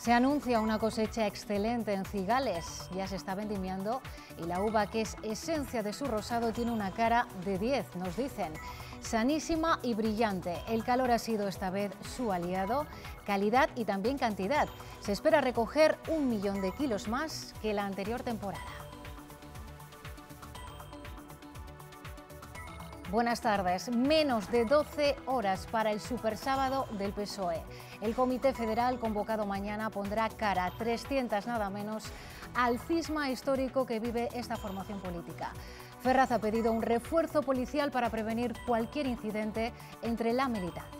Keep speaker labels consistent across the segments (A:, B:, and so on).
A: Se anuncia una cosecha excelente en Cigales, ya se está vendimiando y la uva que es esencia de su rosado tiene una cara de 10, nos dicen. Sanísima y brillante, el calor ha sido esta vez su aliado, calidad y también cantidad. Se espera recoger un millón de kilos más que la anterior temporada. Buenas tardes, menos de 12 horas para el super sábado del PSOE. El Comité Federal, convocado mañana, pondrá cara, a 300 nada menos, al cisma histórico que vive esta formación política. Ferraz ha pedido un refuerzo policial para prevenir cualquier incidente entre la militancia.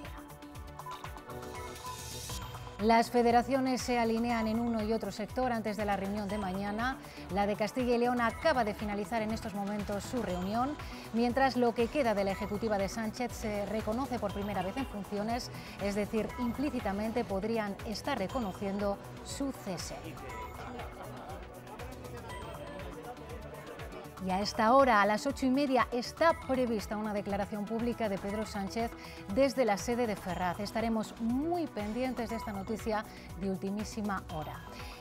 A: Las federaciones se alinean en uno y otro sector antes de la reunión de mañana. La de Castilla y León acaba de finalizar en estos momentos su reunión, mientras lo que queda de la Ejecutiva de Sánchez se reconoce por primera vez en funciones, es decir, implícitamente podrían estar reconociendo su cese. Y a esta hora, a las ocho y media, está prevista una declaración pública de Pedro Sánchez desde la sede de Ferraz. Estaremos muy pendientes de esta noticia de ultimísima hora.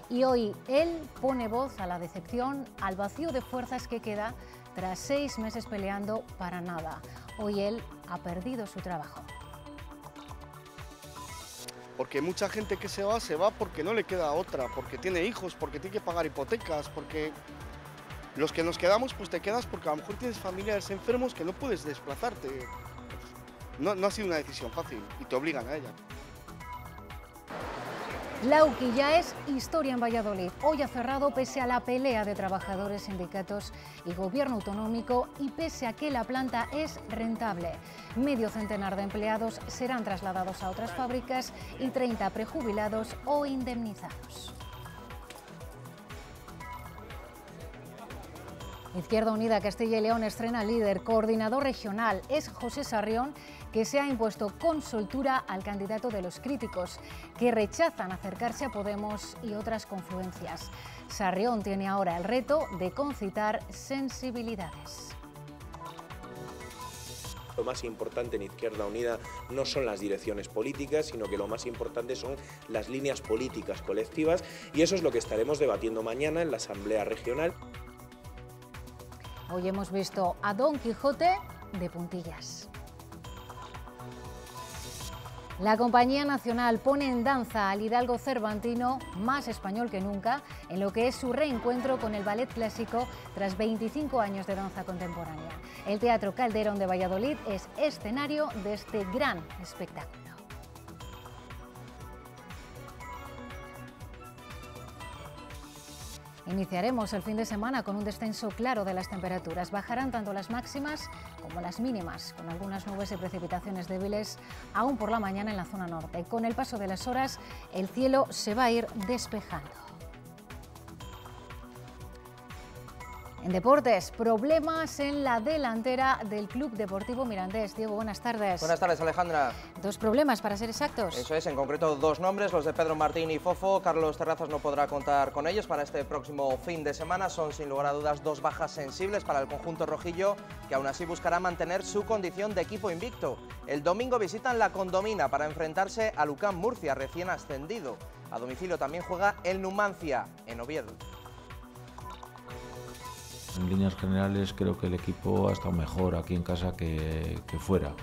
A: Y hoy él pone voz a la decepción, al vacío de fuerzas que queda tras seis meses peleando para nada. Hoy él ha perdido su trabajo.
B: Porque mucha gente que se va, se va porque no le queda otra, porque tiene hijos, porque tiene que pagar hipotecas, porque los que nos quedamos, pues te quedas porque a lo mejor tienes familiares enfermos que no puedes desplazarte. No, ha sido una decisión fácil y te obligan a ella.
A: Lauki ya es historia en Valladolid. Hoy ha cerrado pese a la pelea de trabajadores, sindicatos y gobierno autonómico y pese a que la planta es rentable. Medio centenar de empleados serán trasladados a otras fábricas y 30 prejubilados o indemnizados. Izquierda Unida Castilla y León estrena líder, coordinador regional es José Sarrión, que se ha impuesto con soltura al candidato de los críticos, que rechazan acercarse a Podemos y otras confluencias. Sarrión tiene ahora el reto de concitar sensibilidades
C: lo más importante en Izquierda Unida no son las direcciones políticas, sino que lo más importante son las líneas políticas colectivas y eso es lo que estaremos debatiendo mañana en la Asamblea Regional.
A: Hoy hemos visto a Don Quijote de puntillas. La Compañía Nacional pone en danza al hidalgo cervantino, más español que nunca, en lo que es su reencuentro con el ballet clásico tras 25 años de danza contemporánea. El Teatro Calderón de Valladolid es escenario de este gran espectáculo. Iniciaremos el fin de semana con un descenso claro de las temperaturas. Bajarán tanto las máximas como las mínimas, con algunas nubes y precipitaciones débiles aún por la mañana en la zona norte. Con el paso de las horas, el cielo se va a ir despejando. En deportes, problemas en la delantera del Club Deportivo Mirandés. Diego, buenas tardes. Buenas
D: tardes, Alejandra.
A: Dos problemas, para ser exactos. Eso
D: es, en concreto dos nombres, los de Pedro Martín y Fofo. Carlos Terrazas no podrá contar con ellos para este próximo fin de semana. Son, sin lugar a dudas, dos bajas sensibles para el conjunto rojillo, que aún así buscará mantener su condición de equipo invicto. El domingo visitan la Condomina para enfrentarse a Lucán Murcia, recién ascendido. A domicilio también juega el Numancia, en Oviedo.
B: En líneas generales creo que el equipo ha estado mejor aquí en casa que, fuera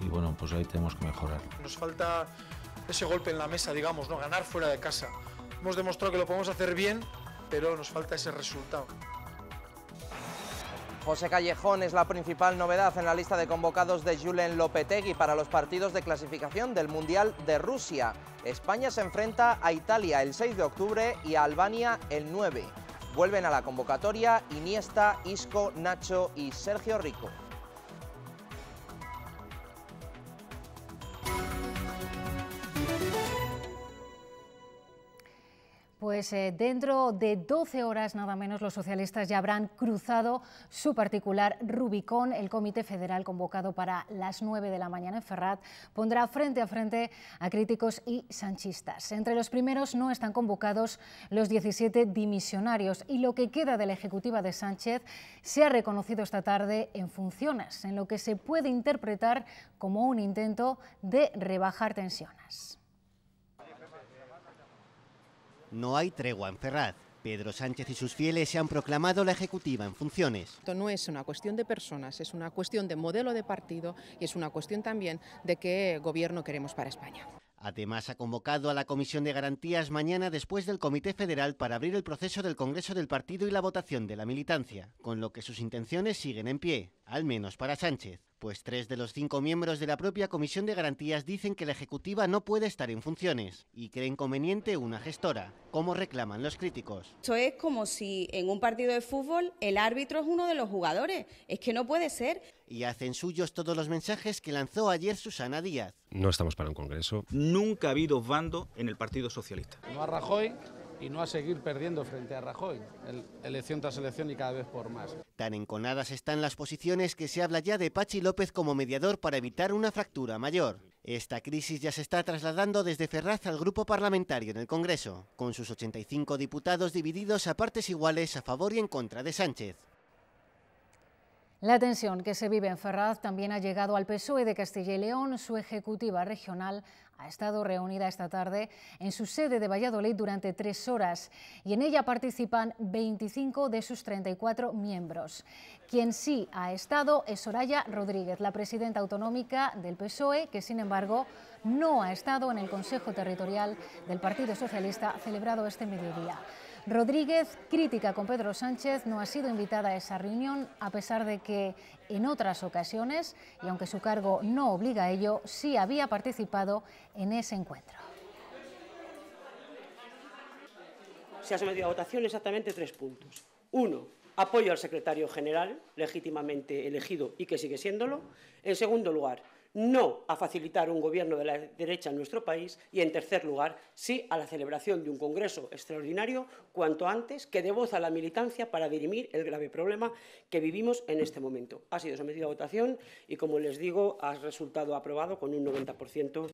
B: y bueno, pues ahí tenemos que mejorar.
C: Nos falta ese golpe en la mesa, digamos, ¿no? ganar fuera de casa. Hemos demostrado que lo podemos hacer bien, pero nos falta ese resultado. José Callejón es la principal
D: novedad en la lista de convocados de Julen Lopetegui para los partidos de clasificación del Mundial de Rusia. España se enfrenta a Italia el 6 de octubre y a Albania el 9. Vuelven a la convocatoria Iniesta, Isco, Nacho y Sergio Rico.
A: Pues eh, dentro de 12 horas nada menos los socialistas ya habrán cruzado su particular Rubicón. El Comité Federal convocado para las 9 de la mañana en Ferrat pondrá frente a frente a críticos y sanchistas. Entre los primeros no están convocados los 17 dimisionarios y lo que queda de la ejecutiva de Sánchez se ha reconocido esta tarde en funciones, en lo que se puede interpretar como un intento de rebajar tensiones.
E: No hay tregua en Ferraz. Pedro Sánchez y sus fieles se han proclamado la ejecutiva en funciones.
F: Esto no es una cuestión de personas, es una cuestión de modelo de partido y es una cuestión también de qué gobierno queremos para España.
E: Además, ha convocado a la Comisión de Garantías mañana después del Comité Federal para abrir el proceso del Congreso del Partido y la votación de la militancia, con lo que sus intenciones siguen en pie al menos para Sánchez, pues tres de los cinco miembros de la propia Comisión de Garantías dicen que la Ejecutiva no puede estar en funciones y creen inconveniente una gestora, como reclaman los críticos.
G: Esto es como si en un partido de fútbol el árbitro es uno de los jugadores, es que no puede ser.
E: Y hacen suyos todos los mensajes que lanzó ayer Susana Díaz.
C: No estamos para un congreso. Nunca ha habido
E: bando en el Partido Socialista. No a Rajoy, y no a seguir perdiendo frente a Rajoy, elección tras elección y cada vez por más. Tan enconadas están las posiciones que se habla ya de Pachi López como mediador para evitar una fractura mayor. Esta crisis ya se está trasladando desde Ferraz al grupo parlamentario en el Congreso, con sus 85 diputados divididos a partes iguales a favor y en contra de Sánchez.
A: La tensión que se vive en Ferraz también ha llegado al PSOE de Castilla y León. Su ejecutiva regional ha estado reunida esta tarde en su sede de Valladolid durante tres horas y en ella participan 25 de sus 34 miembros. Quien sí ha estado es Soraya Rodríguez, la presidenta autonómica del PSOE, que sin embargo no ha estado en el Consejo Territorial del Partido Socialista celebrado este mediodía. Rodríguez, crítica con Pedro Sánchez, no ha sido invitada a esa reunión, a pesar de que en otras ocasiones, y aunque su cargo no obliga a ello, sí había participado en ese encuentro.
E: Se ha sometido a votación exactamente tres puntos. Uno, apoyo al secretario general, legítimamente elegido y que sigue siéndolo. En segundo lugar, no a facilitar un gobierno de la derecha en nuestro país y, en tercer lugar, sí a la celebración de un Congreso extraordinario cuanto antes que dé voz a la militancia para dirimir el grave problema que vivimos en este momento. Ha sido sometido a votación y, como les digo, ha resultado aprobado con un 90%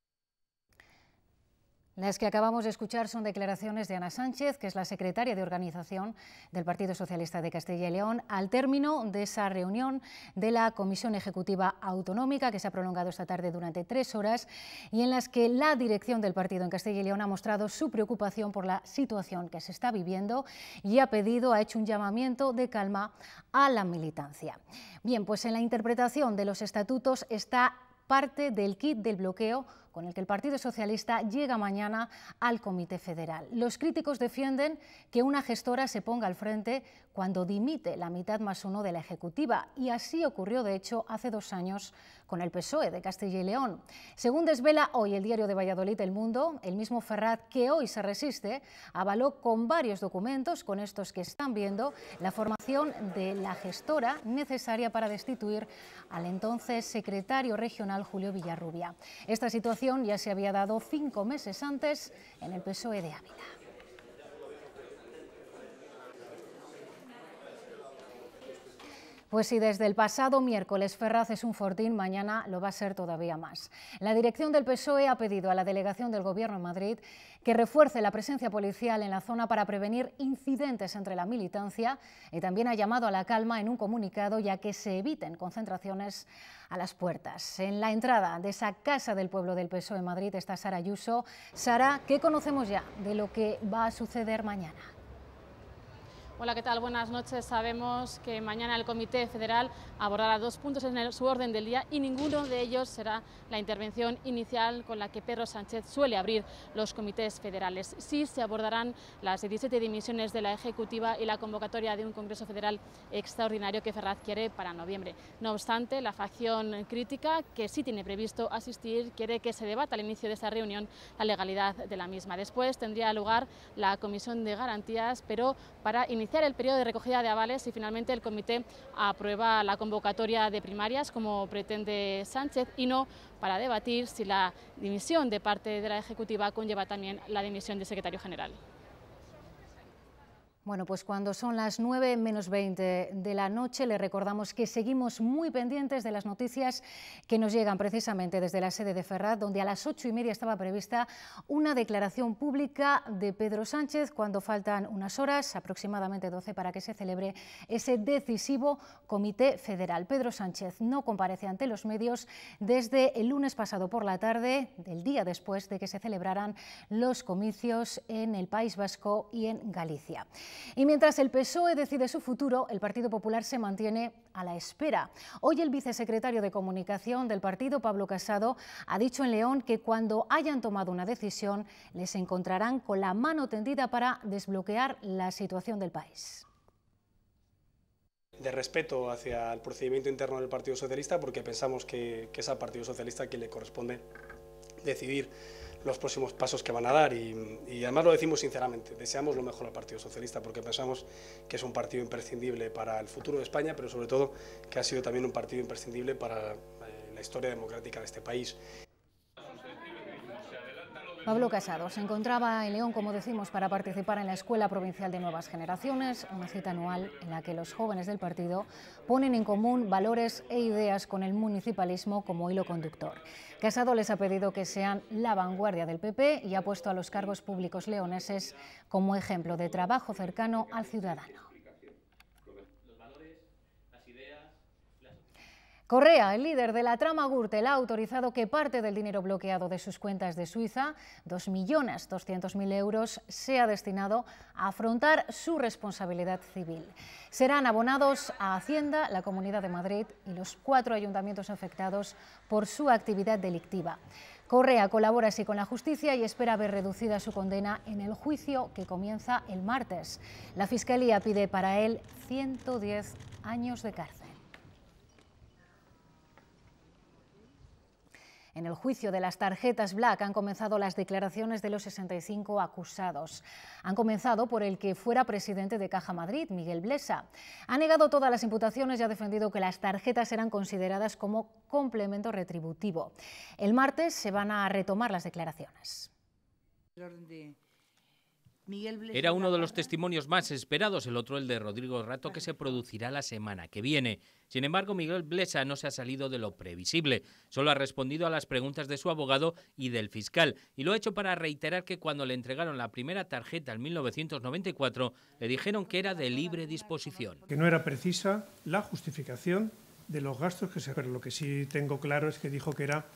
A: las que acabamos de escuchar son declaraciones de Ana Sánchez, que es la secretaria de organización del Partido Socialista de Castilla y León, al término de esa reunión de la Comisión Ejecutiva Autonómica, que se ha prolongado esta tarde durante tres horas, y en las que la dirección del partido en Castilla y León ha mostrado su preocupación por la situación que se está viviendo y ha pedido, ha hecho un llamamiento de calma a la militancia. Bien, pues en la interpretación de los estatutos está parte del kit del bloqueo con el que el Partido Socialista llega mañana al Comité Federal. Los críticos defienden que una gestora se ponga al frente cuando dimite la mitad más uno de la Ejecutiva. Y así ocurrió, de hecho, hace dos años con el PSOE de Castilla y León. Según desvela hoy el diario de Valladolid El Mundo, el mismo Ferrat, que hoy se resiste avaló con varios documentos, con estos que están viendo, la formación de la gestora necesaria para destituir al entonces secretario regional Julio Villarrubia. Esta situación ya se había dado cinco meses antes en el PSOE de Ávila. Pues si desde el pasado miércoles Ferraz es un fortín, mañana lo va a ser todavía más. La dirección del PSOE ha pedido a la delegación del Gobierno en Madrid que refuerce la presencia policial en la zona para prevenir incidentes entre la militancia y también ha llamado a la calma en un comunicado ya que se eviten concentraciones a las puertas. En la entrada de esa Casa del Pueblo del PSOE en Madrid está Sara Ayuso. Sara, ¿qué conocemos ya de lo que va a suceder mañana?
H: Hola, ¿qué tal?
F: Buenas noches. Sabemos que mañana el Comité Federal abordará dos puntos en su orden del día y ninguno de ellos será la intervención inicial con la que Pedro Sánchez suele abrir los comités federales. Sí se abordarán las 17 dimisiones de la Ejecutiva y la convocatoria de un Congreso Federal extraordinario que Ferraz quiere para noviembre. No obstante, la facción crítica, que sí tiene previsto asistir, quiere que se debata al inicio de esa reunión la legalidad de la misma. Después tendría lugar la Comisión de Garantías, pero para iniciar iniciar el periodo de recogida de avales y finalmente el comité aprueba la convocatoria de primarias como pretende Sánchez y no para debatir si la dimisión de parte de la Ejecutiva conlleva también la dimisión del secretario general.
A: Bueno, pues cuando son las 9 menos 20 de la noche, le recordamos que seguimos muy pendientes de las noticias que nos llegan precisamente desde la sede de Ferrat, donde a las 8 y media estaba prevista una declaración pública de Pedro Sánchez, cuando faltan unas horas, aproximadamente 12, para que se celebre ese decisivo Comité Federal. Pedro Sánchez no comparece ante los medios desde el lunes pasado por la tarde, del día después de que se celebraran los comicios en el País Vasco y en Galicia. Y mientras el PSOE decide su futuro, el Partido Popular se mantiene a la espera. Hoy el vicesecretario de Comunicación del partido, Pablo Casado, ha dicho en León que cuando hayan tomado una decisión, les encontrarán con la mano tendida para desbloquear la situación del país
C: de respeto hacia el procedimiento interno del Partido Socialista porque pensamos que, es al Partido Socialista quien le corresponde decidir los próximos pasos que van a dar y, además lo decimos sinceramente, deseamos lo mejor al Partido Socialista porque pensamos que es un
I: partido imprescindible para el futuro de España, pero sobre todo que ha sido también un partido imprescindible para eh,
C: la historia democrática de este país.
A: Pablo Casado se encontraba en León, como decimos, para participar en la Escuela Provincial de Nuevas Generaciones, una cita anual en la que los jóvenes del partido ponen en común valores e ideas con el municipalismo como hilo conductor. Casado les ha pedido que sean la vanguardia del PP y ha puesto a los cargos públicos leoneses como ejemplo de trabajo cercano al ciudadano. Correa, el líder de la trama Gürtel, ha autorizado que parte del dinero bloqueado de sus cuentas de Suiza, 2.200.000 euros, sea destinado a afrontar su responsabilidad civil. Serán abonados a Hacienda, la Comunidad de Madrid y los cuatro ayuntamientos afectados por su actividad delictiva. Correa colabora así con la justicia y espera ver reducida su condena en el juicio que comienza el martes. La Fiscalía pide para él 110 años de cárcel. En el juicio de las tarjetas Black han comenzado las declaraciones de los 65 acusados. Han comenzado por el que fuera presidente de Caja Madrid, Miguel Blesa. Ha negado todas las imputaciones y ha defendido que las tarjetas eran consideradas como complemento retributivo. El martes se van a retomar las declaraciones.
D: Era uno de los testimonios más esperados, el otro el de Rodrigo Rato, que se producirá la semana que viene. Sin embargo, Miguel Blesa no se ha salido de lo previsible, solo ha respondido a las preguntas de su abogado y del fiscal, y lo ha hecho para reiterar que cuando le entregaron la primera tarjeta en 1994, le dijeron que era de libre disposición.
C: Que no era precisa la justificación de los gastos que se... Pero lo que sí tengo claro es que dijo que era,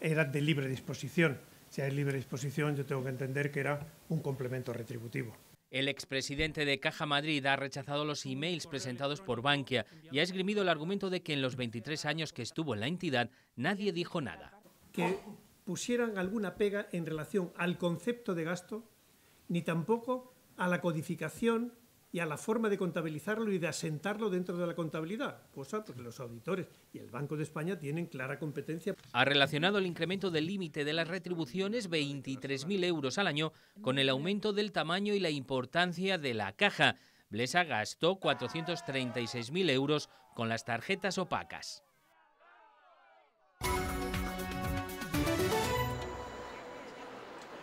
C: era de libre disposición si hay libre disposición, yo tengo que entender que era un complemento retributivo.
D: El expresidente de Caja Madrid ha rechazado los emails presentados por Bankia y ha esgrimido el argumento de que en los 23 años que estuvo en la entidad
C: nadie dijo nada. Que pusieran alguna pega en relación al concepto de gasto, ni tampoco a la codificación y a la forma de contabilizarlo y de asentarlo dentro de la contabilidad, cosa que pues, ah, pues, los auditores y el Banco de España tienen clara competencia.
D: Ha relacionado el incremento del límite de las retribuciones, 23.000 euros al año, con el aumento del tamaño y la importancia de la caja. Blesa gastó 436.000 euros con las tarjetas opacas.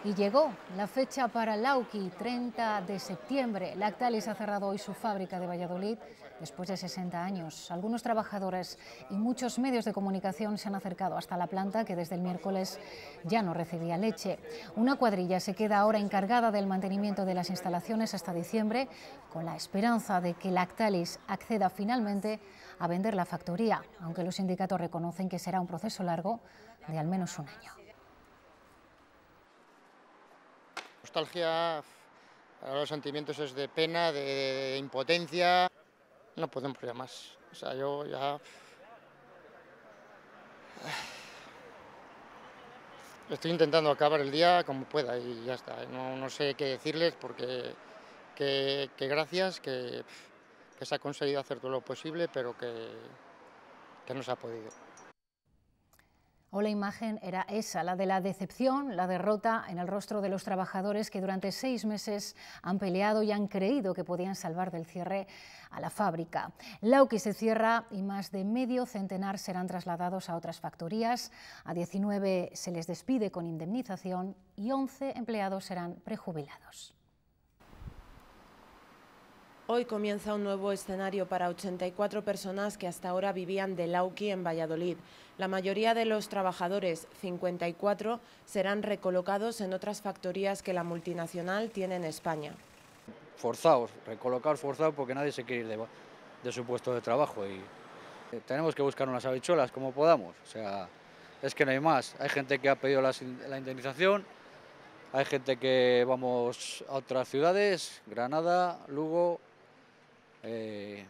A: Y llegó la fecha para Lauki, 30 de septiembre. Lactalis ha cerrado hoy su fábrica de Valladolid después de 60 años. Algunos trabajadores y muchos medios de comunicación se han acercado hasta la planta que desde el miércoles ya no recibía leche. Una cuadrilla se queda ahora encargada del mantenimiento de las instalaciones hasta diciembre con la esperanza de que Lactalis acceda finalmente a vender la factoría, aunque los sindicatos reconocen que será un proceso largo de al menos un año.
E: nostalgia, ahora los sentimientos es de pena, de, impotencia, no podemos ya más. O sea, yo ya... Estoy intentando acabar el día como pueda y ya está. No, sé qué decirles porque que, gracias, que, se ha conseguido hacer todo lo posible, pero que, que no se ha podido
A: o la imagen era esa, la de la decepción, la derrota en el rostro de los trabajadores que durante seis meses han peleado y han creído que podían salvar del cierre a la fábrica. Lauki se cierra y más de medio centenar serán trasladados a otras factorías, a 19 se les despide con indemnización y 11 empleados serán prejubilados.
F: Hoy comienza un nuevo escenario para 84 personas que hasta ahora vivían de Lauqui en Valladolid. La mayoría de los trabajadores, 54, serán recolocados en otras factorías que la multinacional tiene en España.
C: Forzados, recolocados forzados porque nadie se quiere ir de, su puesto de trabajo y eh, tenemos que buscar unas habichuelas como podamos. O sea, es que no hay más. Hay gente que ha pedido la, la indemnización, hay gente que vamos a otras ciudades, Granada, Lugo, eh,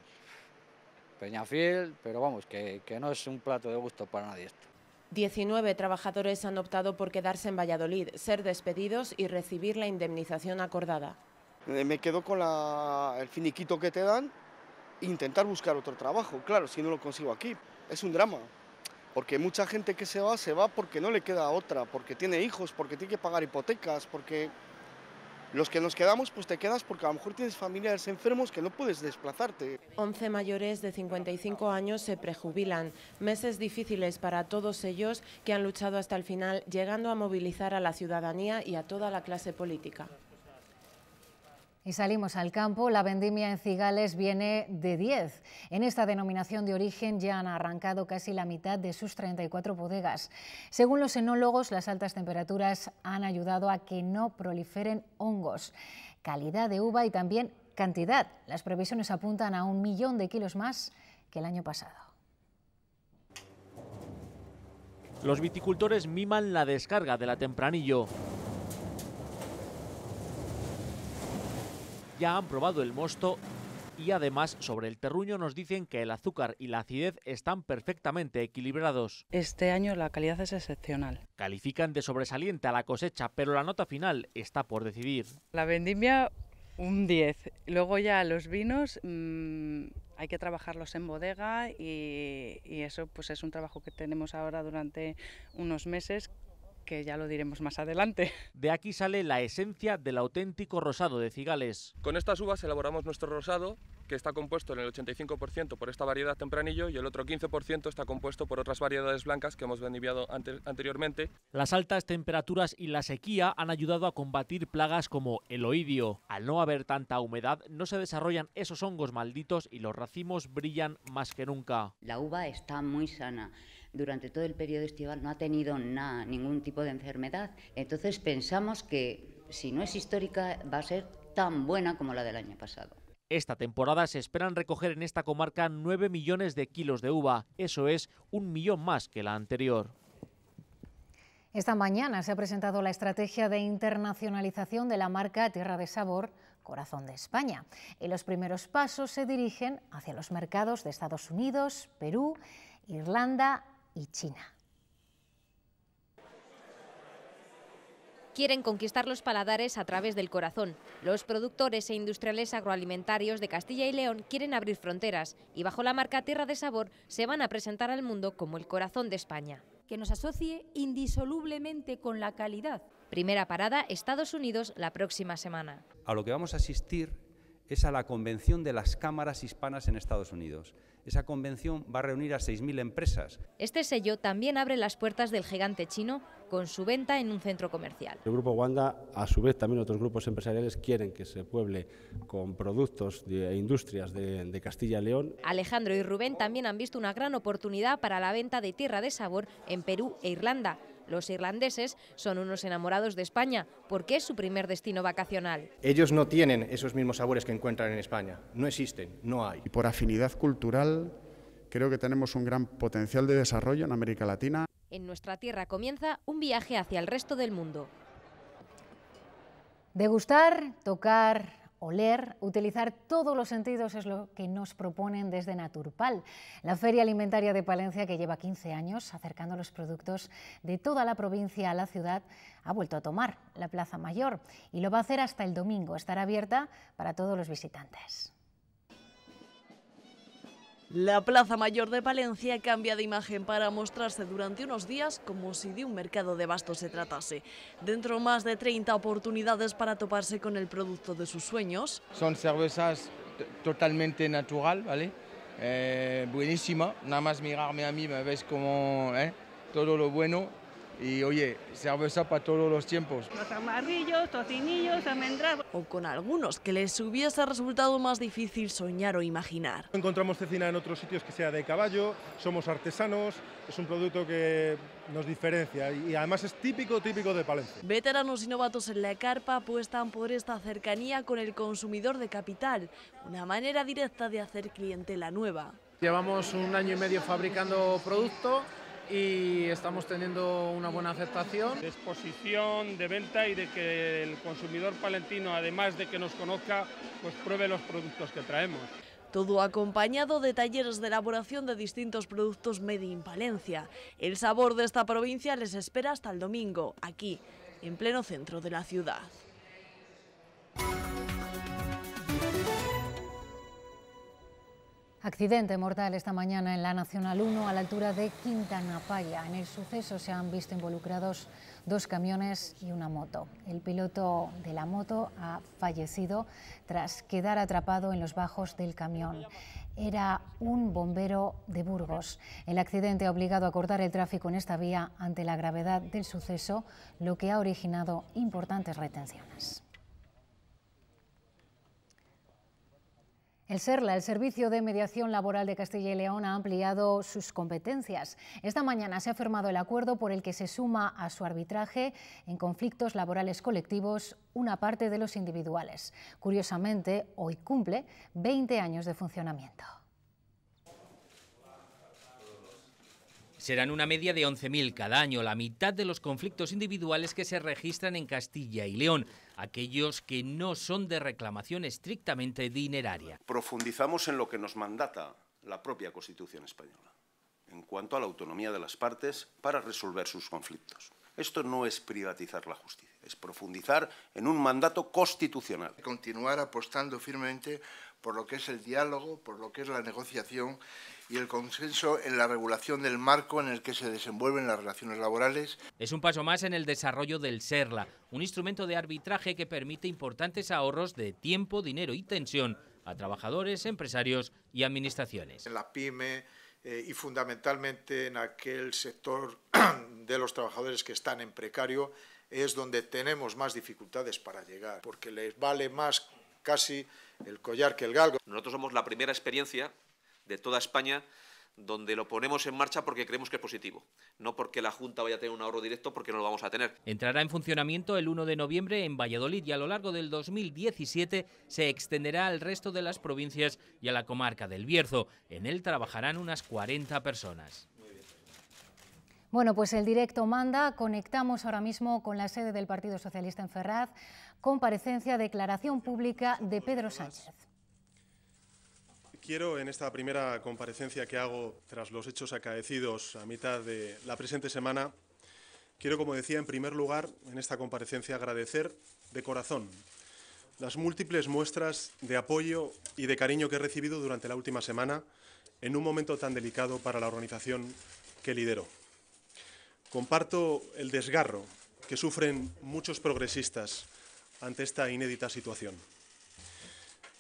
C: pero vamos, que, no es un plato de gusto para nadie esto.
F: 19 trabajadores han optado por quedarse en Valladolid, ser despedidos y recibir la indemnización acordada.
B: Eh, me quedo con el finiquito que te dan intentar buscar otro trabajo. Claro, si no lo consigo aquí, es un drama, porque mucha gente que se va, se va porque no le queda otra, porque tiene hijos, porque tiene que pagar hipotecas, porque los que nos quedamos, pues te quedas porque a lo mejor tienes familiares enfermos que no puedes desplazarte.
F: 11 mayores de 55 años se prejubilan. Meses difíciles para todos ellos que han luchado hasta el final, llegando a movilizar a la ciudadanía y a toda la clase
A: política. Y salimos al campo, la vendimia en Cigales viene de 10. En esta denominación de origen ya han arrancado casi la mitad de sus 34 bodegas. Según los enólogos, las altas temperaturas han ayudado a que no proliferen hongos, calidad de uva y también cantidad. Las previsiones apuntan a un millón de kilos más que el año pasado.
B: Los viticultores miman la descarga de la Tempranillo. ya han probado el mosto y además sobre el terruño nos dicen que el azúcar y la acidez están perfectamente equilibrados.
J: Este año la calidad es excepcional.
B: Califican de sobresaliente a la cosecha, pero la nota final está por decidir.
J: La vendimia un 10. Luego ya los vinos mm, hay que trabajarlos en bodega y, y eso pues es un trabajo que tenemos ahora durante unos meses que ya lo diremos más adelante. De aquí sale la
B: esencia del auténtico rosado de cigales.
C: Con estas uvas elaboramos nuestro rosado, que está compuesto en el 85% por esta variedad tempranillo y el otro 15% está compuesto por otras variedades blancas que hemos venido anteriormente.
B: Las altas temperaturas y la sequía han ayudado a combatir plagas como el oidio. Al no haber tanta humedad, no se desarrollan esos hongos malditos y los racimos brillan más que nunca.
G: La uva está muy sana durante todo el periodo estival no ha tenido nada ningún tipo de enfermedad. Entonces pensamos que si no es histórica va a ser tan buena como la del año pasado.
B: Esta temporada se esperan recoger en esta comarca 9 millones de kilos de uva, eso es un millón más que la anterior.
A: Esta mañana se ha presentado la estrategia de internacionalización de la marca Tierra de Sabor, Corazón de España, y los primeros pasos se dirigen hacia los mercados de Estados Unidos, Perú, Irlanda, y China.
G: quieren conquistar los paladares a través del corazón. Los productores e industriales agroalimentarios de Castilla y León quieren abrir fronteras y bajo la marca Tierra de Sabor se van a presentar al mundo como el corazón de España. Que nos asocie indisolublemente con la calidad. Primera parada, Estados Unidos, la próxima semana.
E: A lo que vamos a asistir es a la Convención de las Cámaras Hispanas en Estados Unidos. Esa convención va a reunir a 6.000 empresas.
G: Este sello también abre las puertas del gigante chino con su venta en un centro comercial.
I: El Grupo Wanda, a su vez, también otros grupos empresariales quieren que se pueble con productos e industrias de, Castilla y León.
G: Alejandro y Rubén también han visto una gran oportunidad para la venta de tierra de sabor en Perú e Irlanda. Los irlandeses son unos enamorados de España porque es su primer destino vacacional.
E: Ellos no tienen esos mismos sabores que encuentran en España, no existen, no
B: hay. Y por afinidad cultural creo que tenemos un gran potencial de desarrollo en América Latina.
G: En nuestra tierra comienza un viaje hacia el resto del mundo.
A: Degustar, tocar, Oler, utilizar todos los sentidos es lo que nos proponen desde Naturpal, la feria alimentaria de Palencia que lleva 15 años acercando los productos de toda la provincia a la ciudad, ha vuelto a tomar la Plaza Mayor y lo va a hacer hasta el domingo. Estará abierta para todos los visitantes.
K: La Plaza Mayor de Palencia cambia de imagen para mostrarse durante unos días como si de un mercado de bastos se tratase. Dentro más de 30 oportunidades para toparse con el producto de sus sueños.
D: Son cervezas totalmente natural, ¿vale? Eh, buenísima, nada más mirarme a mí me ves como ¿eh? todo lo bueno y oye, se esa para todos los tiempos.
K: Los amarrillos, tocinillos, almendras. O con algunos que les hubiese resultado más difícil soñar o imaginar.
I: Encontramos cecina en otros sitios que sea de caballo, somos artesanos, es un producto que nos diferencia y además es típico, típico de Palencia.
K: Veteranos y novatos en la carpa apuestan por esta cercanía con el consumidor de capital, una manera directa de hacer clientela nueva.
C: Llevamos un año y medio fabricando producto y estamos teniendo una buena aceptación. De exposición, de venta y de que el consumidor palentino, además de que nos conozca, pues pruebe los productos que traemos. Todo
K: acompañado de talleres de elaboración de distintos productos Made in Palencia. El sabor de esta provincia les espera hasta el domingo, aquí, en pleno centro de la ciudad.
A: Accidente mortal esta mañana en la Nacional 1 a la altura de Quintana Paya. En el suceso se han visto involucrados dos camiones y una moto. El piloto de la moto ha fallecido tras quedar atrapado en los bajos del camión. Era un bombero de Burgos. El accidente ha obligado a cortar el tráfico en esta vía ante la gravedad del suceso, lo que ha originado importantes retenciones. El SERLA, el Servicio de Mediación Laboral de Castilla y León, ha ampliado sus competencias. Esta mañana se ha firmado el acuerdo por el que se suma a su arbitraje en conflictos laborales colectivos una parte de los individuales. Curiosamente, hoy cumple 20 años de funcionamiento.
D: Serán una media de 11.000 cada año, la mitad de los conflictos individuales que se registran en Castilla y León aquellos que no son de reclamación estrictamente dineraria.
I: Profundizamos en lo que nos mandata la propia Constitución española en cuanto a la autonomía de las partes para resolver sus conflictos. Esto no es privatizar la justicia, es profundizar en un mandato constitucional. Continuar apostando firmemente por lo que es el diálogo, por
B: lo que es la negociación y el consenso en la regulación del marco en el que se desenvuelven las relaciones laborales.
D: Es un paso más en el desarrollo del SERLA, un instrumento de arbitraje que permite importantes ahorros de tiempo, dinero y tensión a trabajadores, empresarios y administraciones.
B: En la PYME eh, y fundamentalmente en aquel sector de los trabajadores que están en precario es donde tenemos más dificultades para llegar, porque les vale más casi el collar que el galgo. Nosotros somos la primera experiencia de toda España, donde lo ponemos en marcha porque creemos que es positivo, no porque la Junta vaya a tener un ahorro directo porque no lo vamos a tener.
D: Entrará en funcionamiento el 1 de noviembre en Valladolid y a lo largo del 2017 se extenderá al resto de las provincias y a la comarca del Bierzo. En él trabajarán unas 40 personas.
A: Bueno, pues el directo manda. Conectamos ahora mismo con la sede del Partido Socialista en Ferraz. Comparecencia, declaración pública de Pedro Sánchez.
I: Quiero, en esta primera comparecencia que hago tras los hechos acaecidos a mitad de la presente semana, quiero, como decía, en primer lugar, en esta comparecencia agradecer de corazón las múltiples muestras de apoyo y de cariño que he recibido durante la última semana en un momento tan delicado para la organización que lidero. Comparto el desgarro que sufren muchos progresistas ante esta inédita situación.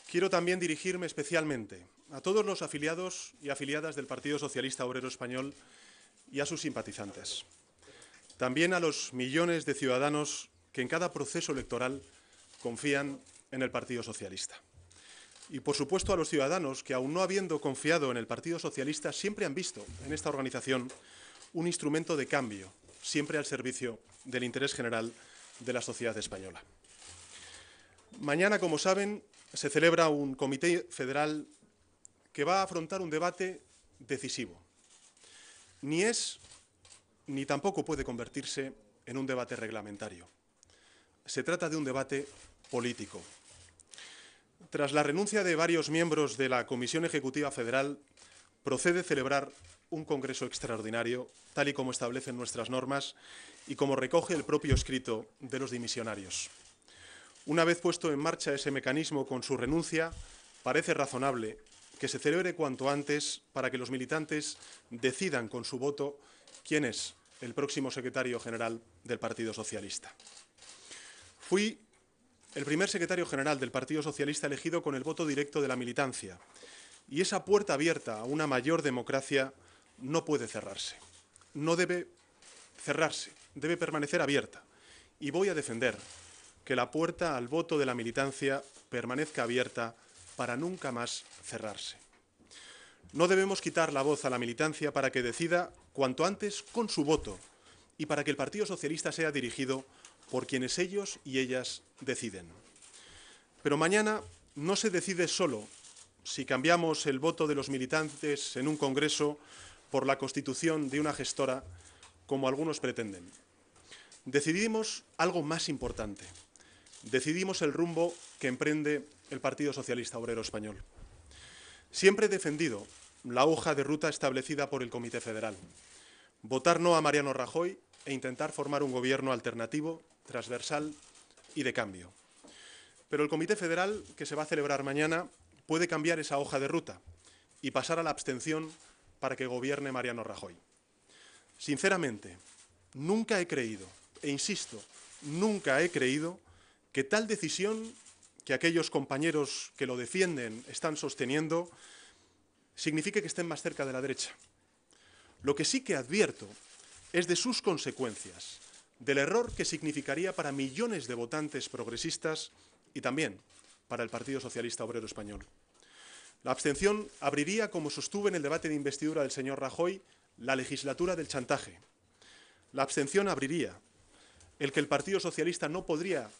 I: Quiero también dirigirme especialmente a todos los afiliados y afiliadas del Partido Socialista Obrero Español y a sus simpatizantes. También a los millones de ciudadanos que en cada proceso electoral confían en el Partido Socialista. Y, por supuesto, a los ciudadanos que, aun no habiendo confiado en el Partido Socialista, siempre han visto en esta organización un instrumento de cambio, siempre al servicio del interés general de la sociedad española. Mañana, como saben, se celebra un Comité Federal que va a afrontar un debate decisivo. Ni es, ni tampoco puede convertirse en un debate reglamentario. Se trata de un debate político. Tras la renuncia de varios miembros de la Comisión Ejecutiva Federal, procede celebrar un Congreso extraordinario, tal y como establecen nuestras normas y como recoge el propio escrito de los dimisionarios. Una vez puesto en marcha ese mecanismo con su renuncia, parece razonable que se celebre cuanto antes para que los militantes decidan con su voto quién es el próximo secretario general del Partido Socialista. Fui el primer secretario general del Partido Socialista elegido con el voto directo de la militancia y esa puerta abierta a una mayor democracia no puede cerrarse, no debe cerrarse, debe permanecer abierta y voy a defender que la puerta al voto de la militancia permanezca abierta para nunca más cerrarse. No debemos quitar la voz a la militancia para que decida cuanto antes con su voto y para que el Partido Socialista sea dirigido por quienes ellos y ellas deciden. Pero mañana no se decide solo si cambiamos el voto de los militantes en un Congreso por la constitución de una gestora, como algunos pretenden. Decidimos algo más importante. Decidimos el rumbo que emprende el Partido Socialista Obrero Español. Siempre he defendido la hoja de ruta establecida por el Comité Federal. Votar no a Mariano Rajoy e intentar formar un gobierno alternativo, transversal y de cambio. Pero el Comité Federal, que se va a celebrar mañana, puede cambiar esa hoja de ruta y pasar a la abstención para que gobierne Mariano Rajoy. Sinceramente, nunca he creído, e insisto, nunca he creído que tal decisión que aquellos compañeros que lo defienden están sosteniendo, signifique que estén más cerca de la derecha. Lo que sí que advierto es de sus consecuencias, del error que significaría para millones de votantes progresistas y también para el Partido Socialista Obrero Español. La abstención abriría, como sostuve en el debate de investidura del señor Rajoy, la legislatura del chantaje. La abstención abriría el que el Partido Socialista no podría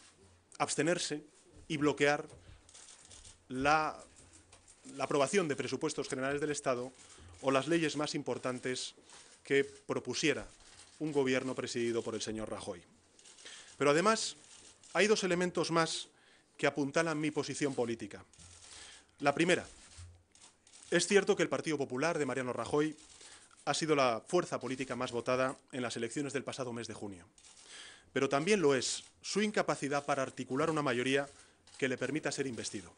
I: abstenerse y bloquear la, aprobación de presupuestos generales del Estado o las leyes más importantes que propusiera un gobierno presidido por el señor Rajoy. Pero además hay dos elementos más que apuntalan mi posición política. La primera, es cierto que el Partido Popular de Mariano Rajoy ha sido la fuerza política más votada en las elecciones del pasado mes de junio, pero también lo es su incapacidad para articular una mayoría que le permita ser investido.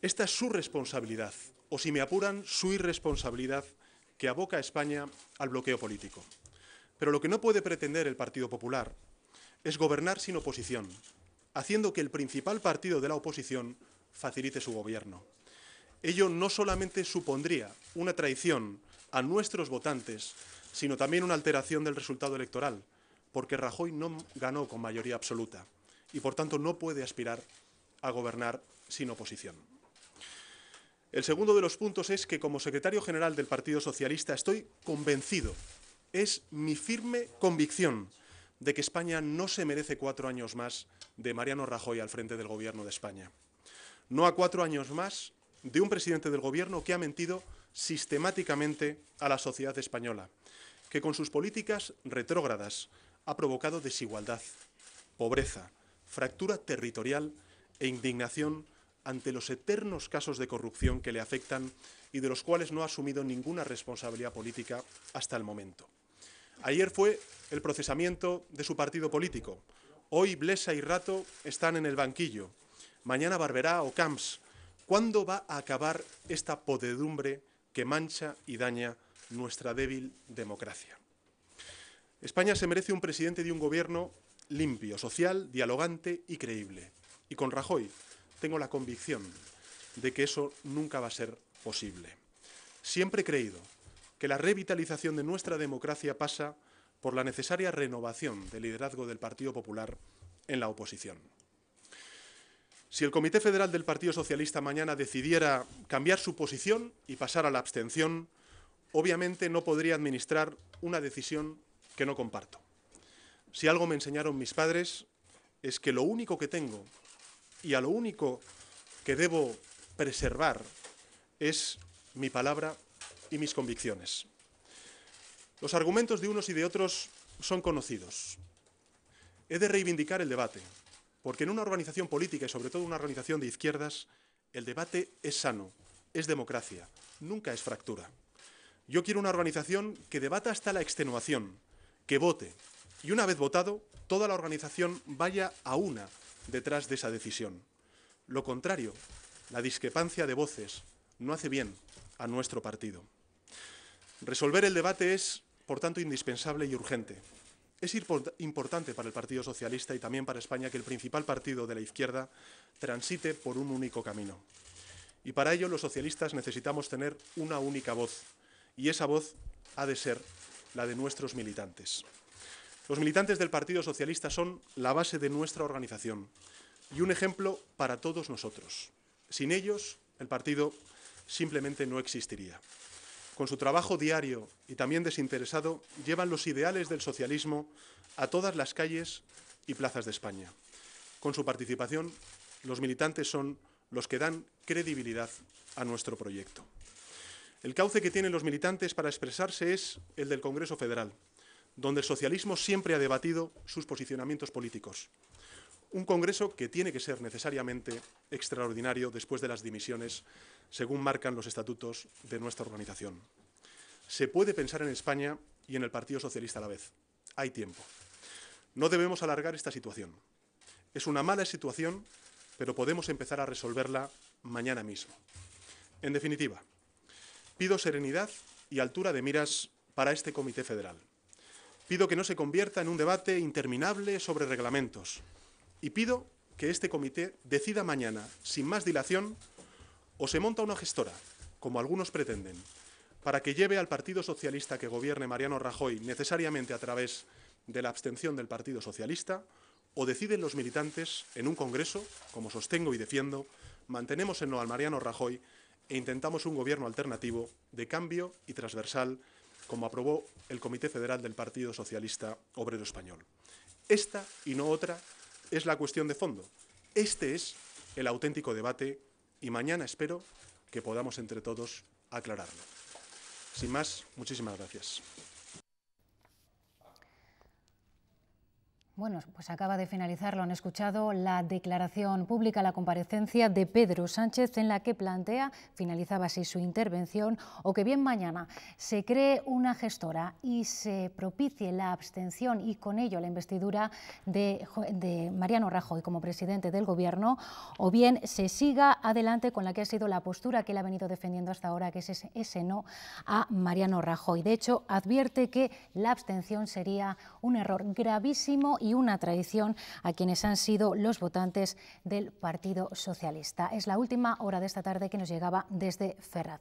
I: Esta es su responsabilidad, o si me apuran, su irresponsabilidad, que aboca a España al bloqueo político. Pero lo que no puede pretender el Partido Popular es gobernar sin oposición, haciendo que el principal partido de la oposición facilite su gobierno. Ello no solamente supondría una traición a nuestros votantes, sino también una alteración del resultado electoral, porque Rajoy no ganó con mayoría absoluta y por tanto no puede aspirar a gobernar sin oposición. El segundo de los puntos es que como secretario general del Partido Socialista estoy convencido, es mi firme convicción de que España no se merece cuatro años más de Mariano Rajoy al frente del Gobierno de España. No a cuatro años más de un presidente del Gobierno que ha mentido sistemáticamente a la sociedad española, que con sus políticas retrógradas ha provocado desigualdad, pobreza, fractura territorial e indignación ante los eternos casos de corrupción que le afectan y de los cuales no ha asumido ninguna responsabilidad política hasta el momento. Ayer fue el procesamiento de su partido político. Hoy Blesa y Rato están en el banquillo. Mañana Barberá o Camps. ¿Cuándo va a acabar esta podedumbre que mancha y daña nuestra débil democracia? España se merece un presidente de un gobierno limpio, social, dialogante y creíble. Y con Rajoy tengo la convicción de que eso nunca va a ser posible. Siempre he creído que la revitalización de nuestra democracia pasa por la necesaria renovación del liderazgo del Partido Popular en la oposición. Si el Comité Federal del Partido Socialista mañana decidiera cambiar su posición y pasar a la abstención, obviamente no podría administrar una decisión que no comparto. Si algo me enseñaron mis padres es que lo único que tengo y a lo único que debo preservar es mi palabra y mis convicciones. Los argumentos de unos y de otros son conocidos. He de reivindicar el debate, porque en una organización política y sobre todo una organización de izquierdas, el debate es sano, es democracia, nunca es fractura. Yo quiero una organización que debata hasta la extenuación, que vote, y una vez votado, toda la organización vaya a una detrás de esa decisión. Lo contrario, la discrepancia de voces no hace bien a nuestro partido. Resolver el debate es, por tanto, indispensable y urgente. Es importante para el Partido Socialista y también para España que el principal partido de la izquierda transite por un único camino. Y para ello los socialistas necesitamos tener una única voz, y esa voz ha de ser la de nuestros militantes. Los militantes del Partido Socialista son la base de nuestra organización y un ejemplo para todos nosotros. Sin ellos, el partido simplemente no existiría. Con su trabajo diario y también desinteresado, llevan los ideales del socialismo a todas las calles y plazas de España. Con su participación, los militantes son los que dan credibilidad a nuestro proyecto. El cauce que tienen los militantes para expresarse es el del Congreso Federal, donde el socialismo siempre ha debatido sus posicionamientos políticos. Un Congreso que tiene que ser necesariamente extraordinario después de las dimisiones, según marcan los estatutos de nuestra organización. Se puede pensar en España y en el Partido Socialista a la vez. Hay tiempo. No debemos alargar esta situación. Es una mala situación, pero podemos empezar a resolverla mañana mismo. En definitiva, pido serenidad y altura de miras para este Comité Federal. Pido que no se convierta en un debate interminable sobre reglamentos. Y pido que este comité decida mañana, sin más dilación, o se monta una gestora, como algunos pretenden, para que lleve al Partido Socialista que gobierne Mariano Rajoy necesariamente a través de la abstención del Partido Socialista, o deciden los militantes en un Congreso, como sostengo y defiendo, mantenemos en lo al Mariano Rajoy e intentamos un gobierno alternativo de cambio y transversal como aprobó el Comité Federal del Partido Socialista Obrero Español. Esta y no otra es la cuestión de fondo. Este es el auténtico debate y mañana espero que podamos entre todos aclararlo. Sin más, muchísimas gracias.
A: Bueno, pues acaba de finalizar, lo han escuchado, la declaración pública, la comparecencia de Pedro Sánchez, en la que plantea, finalizaba así su intervención, o que bien mañana se cree una gestora y se propicie la abstención y con ello la investidura de, Mariano Rajoy como presidente del Gobierno, o bien se siga adelante con la que ha sido la postura que él ha venido defendiendo hasta ahora, que es ese, ese no a Mariano Rajoy. De hecho, advierte que la abstención sería un error gravísimo y una tradición a quienes han sido los votantes del Partido Socialista. Es la última hora de esta tarde que nos llegaba desde Ferraz.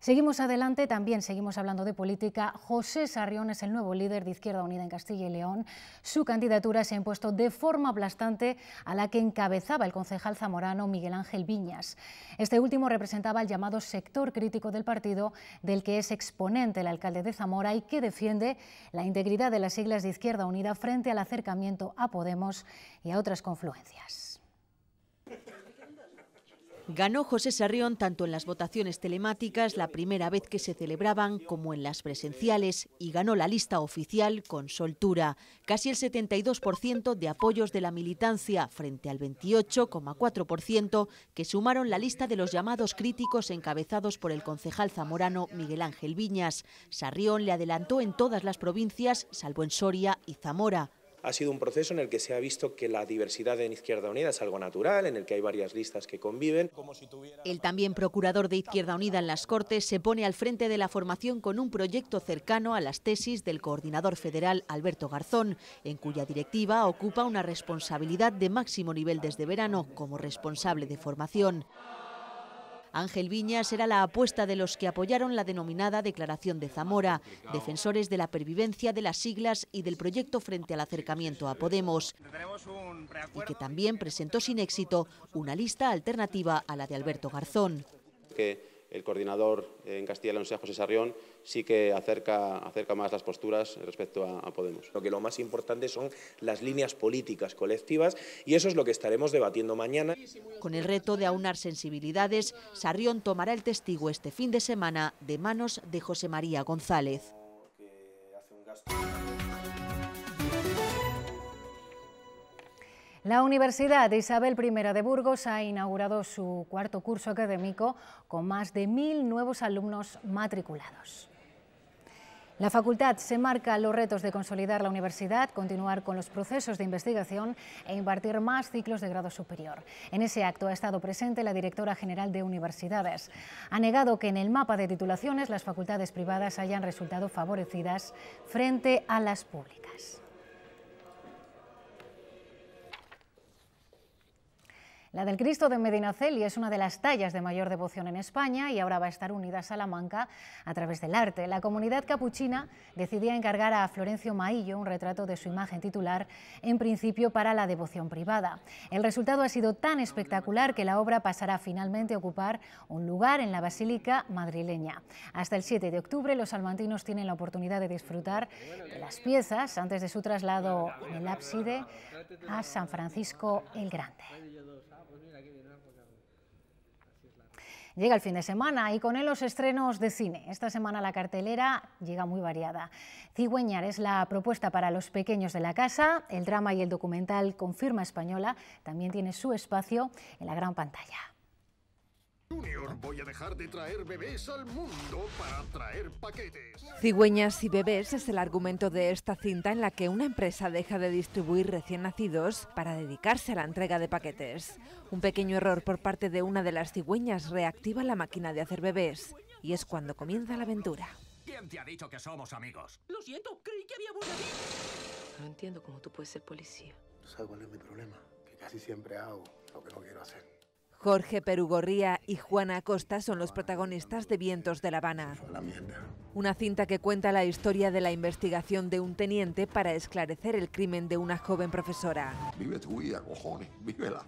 A: Seguimos adelante, también seguimos hablando de política. José Sarrión es el nuevo líder de Izquierda Unida en Castilla y León. Su candidatura se ha impuesto de forma aplastante a la que encabezaba el concejal zamorano Miguel Ángel Viñas. Este último representaba el llamado sector crítico del partido, del que es exponente el alcalde de Zamora y que defiende la integridad de las siglas de Izquierda Unida frente al acercamiento a Podemos y a otras confluencias.
F: Ganó José Sarrión tanto en las votaciones telemáticas, la primera vez que se celebraban, como en las presenciales, y ganó la lista oficial con soltura. Casi el 72% de apoyos de la militancia, frente al 28,4% que sumaron la lista de los llamados críticos encabezados por el concejal zamorano Miguel Ángel Viñas. Sarrión le adelantó en todas las provincias, salvo en Soria y Zamora
C: ha sido un proceso en el que se ha visto que la diversidad en Izquierda Unida es algo natural, en el que hay varias listas que conviven.
F: El también procurador de Izquierda Unida en las Cortes se pone al frente de la formación con un proyecto cercano a las tesis del coordinador federal Alberto Garzón, en cuya directiva ocupa una responsabilidad de máximo nivel desde verano como responsable de formación. Ángel Viñas era la apuesta de los que apoyaron la denominada Declaración de Zamora, defensores de la pervivencia de las siglas y del proyecto frente al acercamiento a Podemos, y que también presentó sin éxito una lista alternativa a la de Alberto Garzón
I: el
C: coordinador eh, en Castilla y León José Sarrión, sí que acerca, acerca más las posturas respecto a, Podemos. Lo que lo más importante son las líneas políticas colectivas y eso es lo que estaremos debatiendo mañana.
F: Con el reto de aunar sensibilidades, Sarrión tomará el testigo este fin de semana de manos de José María González.
A: La Universidad Isabel I de Burgos ha inaugurado su cuarto curso académico con más de mil nuevos alumnos matriculados. La facultad se marca los retos de consolidar la universidad, continuar con los procesos de investigación e impartir más ciclos de grado superior. En ese acto ha estado presente la directora general de universidades. Ha negado que en el mapa de titulaciones las facultades privadas hayan resultado favorecidas frente a las públicas. La del Cristo de Medinaceli es una de las tallas de mayor devoción en España y ahora va a estar unida a Salamanca a través del arte. La comunidad capuchina decidía encargar a Florencio Maillo un retrato de su imagen titular, en principio para la devoción privada. El resultado ha sido tan espectacular que la obra pasará finalmente a ocupar un lugar en la Basílica madrileña. Hasta el 7 de octubre los salmantinos tienen la oportunidad de disfrutar de las piezas antes de su traslado en el ábside a San Francisco el Grande. Llega el fin de semana y con él los estrenos de cine. Esta semana la cartelera llega muy variada. Cigüeñar es la propuesta para los pequeños de la casa. El drama y el documental Confirma Española también tiene
J: su espacio en la gran pantalla.
B: Junior, voy a dejar de traer bebés
E: al mundo para traer paquetes.
J: Cigüeñas y bebés es el argumento de esta cinta en la que una empresa deja de distribuir recién nacidos para dedicarse a la entrega de paquetes. Un pequeño error por parte de una de las cigüeñas reactiva la máquina de hacer bebés y es cuando comienza la aventura.
D: ¿Quién te ha dicho que
E: somos amigos?
D: Lo siento, creí que había vida.
J: No entiendo cómo tú puedes ser policía.
E: No sabes cuál es mi problema? Que casi siempre hago
J: lo que no quiero hacer. Jorge Perugorría y Juana Acosta son los protagonistas de Vientos de la Habana. Una cinta que cuenta la historia de la investigación de un teniente para esclarecer el crimen de una joven profesora. Vive tu vida, vívela.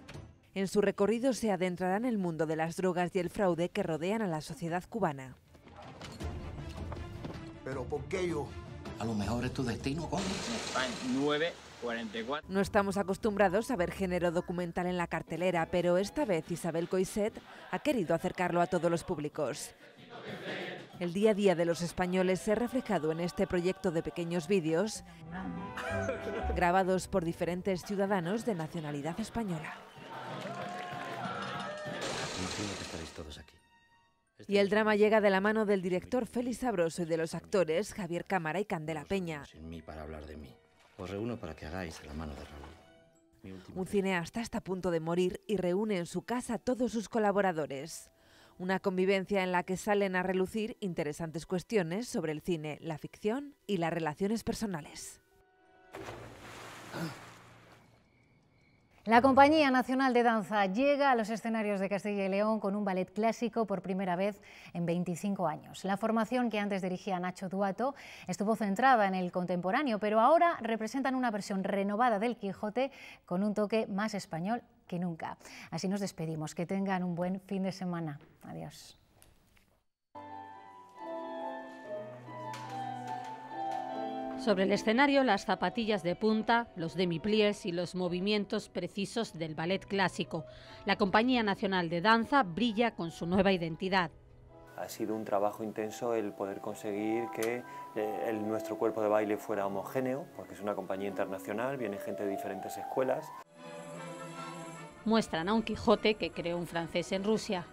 J: En su recorrido se adentrará en el mundo de las drogas y el fraude que rodean a la sociedad cubana.
E: ¿Pero por qué yo? A lo mejor es tu destino, Nueve
J: no estamos acostumbrados a ver género documental en la cartelera, pero esta vez Isabel Coiset ha querido acercarlo a todos los públicos. El día a día de los españoles se ha reflejado en este proyecto de pequeños vídeos grabados por diferentes ciudadanos de nacionalidad española. Y el drama llega de la mano del director Félix Sabroso y de los actores Javier Cámara y Candela Peña.
D: Os reúno para que hagáis la mano de Raúl. Un
J: cineasta está a punto de morir y reúne en su casa a todos sus colaboradores. Una convivencia en la que salen a relucir interesantes cuestiones sobre el cine, la ficción y las relaciones personales. Ah. La Compañía Nacional
A: de Danza llega a los escenarios de Castilla y León con un ballet clásico por primera vez en 25 años. La formación que antes dirigía Nacho Duato estuvo centrada en el contemporáneo, pero ahora representan una versión renovada del Quijote con un toque más español que nunca. Así nos despedimos. Que tengan un buen fin de semana. Adiós.
H: Sobre el escenario, las zapatillas de punta, los demi-pliés y los movimientos precisos del ballet clásico. La Compañía Nacional de Danza brilla con su nueva identidad. Ha
C: sido un trabajo intenso el poder conseguir que eh, nuestro cuerpo de baile fuera homogéneo, porque es una compañía internacional, viene gente de diferentes escuelas.
H: Muestran a un Quijote que creó un francés en Rusia,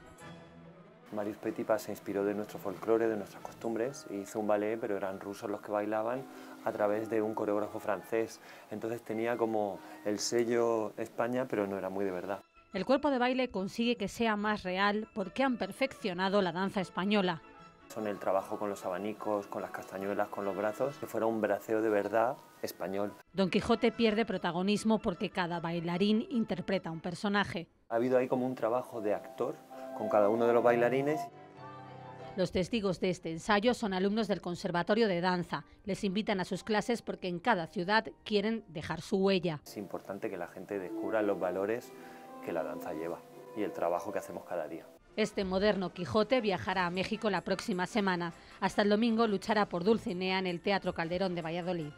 C: Marius Petipa se inspiró de nuestro folclore, de nuestras costumbres, e hizo un ballet, pero eran rusos los que bailaban a través de un coreógrafo francés. Entonces tenía como el sello España, pero no era muy de verdad.
H: El cuerpo de baile consigue que sea más real porque han perfeccionado la danza española.
C: Son el trabajo con los abanicos, con las castañuelas, con los brazos, que fuera un braceo de verdad español.
H: Don Quijote pierde protagonismo porque cada bailarín interpreta un personaje.
C: Ha habido ahí como un trabajo de actor con cada uno de los bailarines.
H: Los testigos de este ensayo son alumnos del Conservatorio de Danza. Les invitan a sus clases porque en cada ciudad quieren dejar su huella.
C: Es importante que la gente descubra los valores que la danza lleva y el trabajo que hacemos cada día.
H: Este moderno Quijote viajará a México la próxima semana. Hasta el domingo luchará por Dulcinea en el Teatro Calderón de Valladolid.